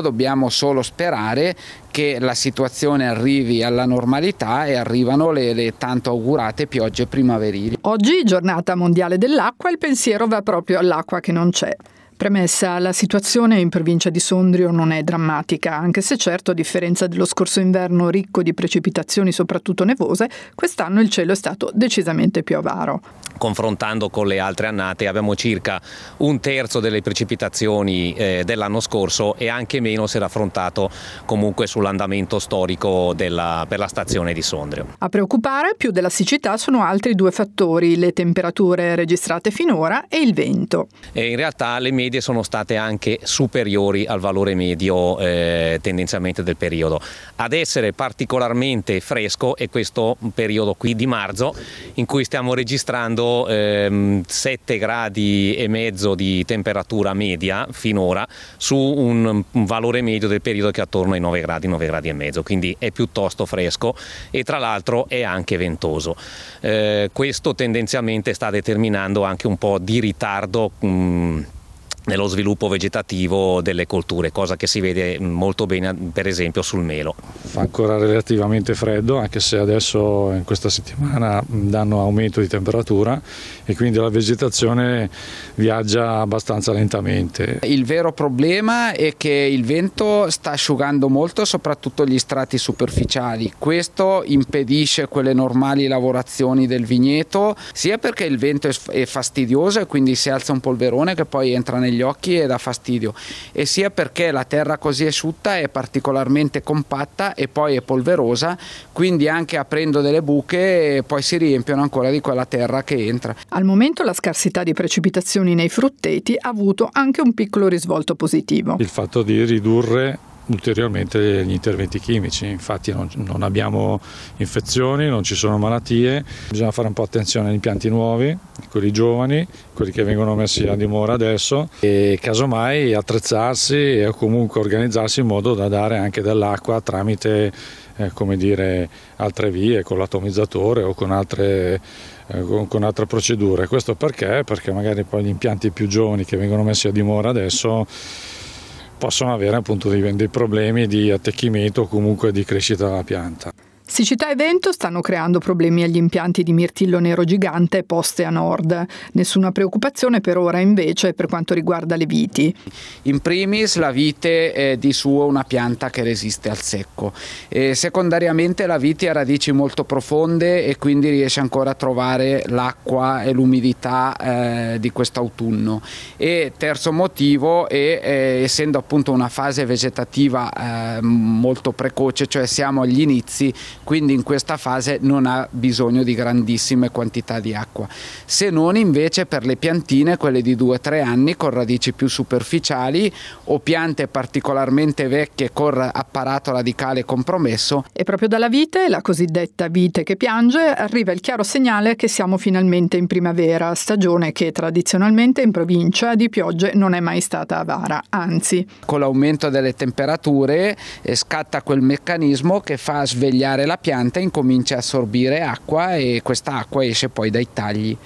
dobbiamo solo sperare che la situazione arrivi alla normalità e arrivano le, le tanto augurate piogge primaverili. Oggi, giornata mondiale dell'acqua, il pensiero va proprio all'acqua che non c'è. Premessa, la situazione in provincia di Sondrio non è drammatica, anche se certo, a differenza dello scorso inverno ricco di precipitazioni soprattutto nevose, quest'anno il cielo è stato decisamente più avaro. Confrontando con le altre annate abbiamo circa un terzo delle precipitazioni eh, dell'anno scorso e anche meno se raffrontato comunque sull'andamento storico della, per la stazione di Sondrio. A preoccupare più della siccità sono altri due fattori, le temperature registrate finora e il vento. E in realtà le medie medie sono state anche superiori al valore medio eh, tendenzialmente del periodo. Ad essere particolarmente fresco è questo periodo qui di marzo in cui stiamo registrando ehm, 7 gradi e mezzo di temperatura media finora su un, un valore medio del periodo che è attorno ai 9 gradi, 9 gradi e mezzo, quindi è piuttosto fresco e tra l'altro è anche ventoso. Eh, questo tendenzialmente sta determinando anche un po' di ritardo mh, mm, nello sviluppo vegetativo delle colture, cosa che si vede molto bene per esempio sul melo. Fa ancora relativamente freddo, anche se adesso in questa settimana danno aumento di temperatura e quindi la vegetazione viaggia abbastanza lentamente. Il vero problema è che il vento sta asciugando molto soprattutto gli strati superficiali, questo impedisce quelle normali lavorazioni del vigneto, sia perché il vento è fastidioso e quindi si alza un polverone che poi entra negli negli occhi e dà fastidio e sia perché la terra così asciutta è particolarmente compatta e poi è polverosa quindi anche aprendo delle buche poi si riempiono ancora di quella terra che entra. Al momento la scarsità di precipitazioni nei frutteti ha avuto anche un piccolo risvolto positivo. Il fatto di ridurre ulteriormente gli interventi chimici, infatti non, non, abbiamo infezioni, non ci sono malattie, bisogna fare un po' attenzione agli impianti nuovi, quelli giovani, quelli che vengono messi a dimora adesso e casomai attrezzarsi o comunque organizzarsi in modo da dare anche dell'acqua tramite eh, come dire, altre vie, con l'atomizzatore o con altre eh, con, altre procedure. Questo perché? Perché magari poi gli impianti più giovani che vengono messi a dimora adesso possono avere appunto dei, dei problemi di attecchimento o comunque di crescita della pianta. Siccità e vento stanno creando problemi agli impianti di mirtillo nero gigante poste a nord. Nessuna preoccupazione per ora invece per quanto riguarda le viti. In primis la vite è di suo una pianta che resiste al secco. E secondariamente la vite ha radici molto profonde e quindi riesce ancora a trovare l'acqua e l'umidità eh, di quest'autunno. E terzo motivo è eh, essendo appunto una fase vegetativa eh, molto precoce, cioè siamo agli inizi quindi in questa fase non ha bisogno di grandissime quantità di acqua, se non invece per le piantine, quelle di 2-3 anni con radici più superficiali o piante particolarmente vecchie con apparato radicale compromesso. E proprio dalla vite, la cosiddetta vite che piange, arriva il chiaro segnale che siamo finalmente in primavera, stagione che tradizionalmente in provincia di piogge non è mai stata avara, anzi. Con l'aumento delle temperature eh, scatta quel meccanismo che fa svegliare la pianta incomincia a assorbire acqua e questa acqua esce poi dai tagli.